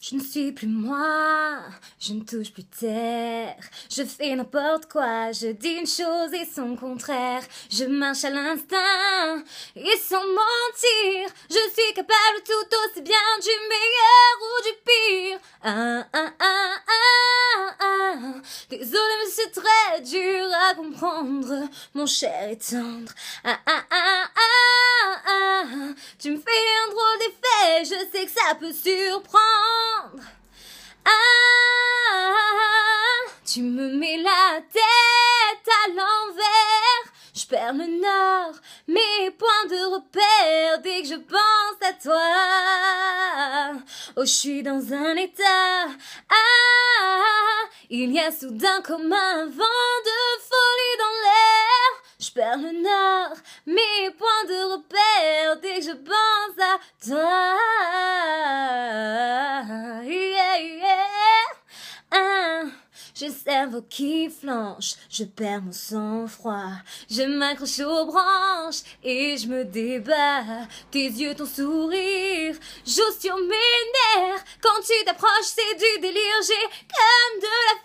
Je ne suis plus moi, je ne touche plus terre. Je fais n'importe quoi, je dis une chose et son contraire. Je marche à l'instinct et sans mentir. Je suis capable tout aussi bien du meilleur ou du pire. Ah, ah, ah, ah, ah. Désolé, mais c'est très dur à comprendre. Mon cher et tendre. Ah, ah, ah, ah, ah. Tu me fais un drôle d'effet, je sais que ça peut surprendre. Ah, tu me mets la tête à l'envers. Je perds le nord, mes points de repère dès que je pense à toi. Oh, je suis dans un état. Ah, il y a soudain comme un vent de folie dans l'air. Je perds le nord, mes points de repère dès que je pense à toi. Je le qui flanche, je perds mon sang-froid. Je m'accroche aux branches et je me débats. Tes yeux, ton sourire, j'ose sur mes nerfs. Quand tu t'approches, c'est du délire, j'ai comme de la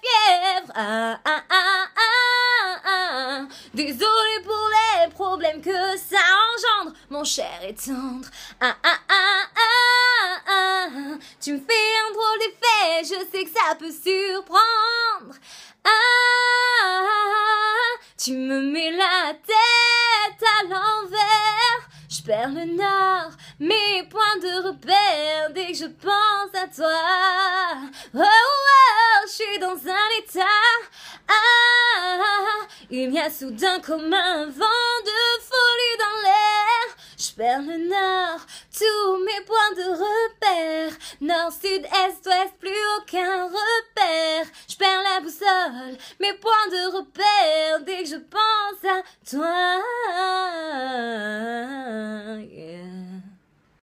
fièvre. Ah, ah, ah, ah, ah. Désolé pour les problèmes que ça engendre, mon cher et tendre. Ah, ah, ah, ah, ah. Tu me fais un drôle d'effet, je sais que ça peut surprendre. Tu me mets la tête à l'envers. Je perds le nord, mes points de repère dès que je pense à toi. Oh, oh je suis dans un état. Ah, ah, ah, ah. il y a soudain comme un vent de vers le nord, tous mes points de repère. Nord, sud, est, ouest, plus aucun repère. Je perds la boussole, mes points de repère dès que je pense à toi.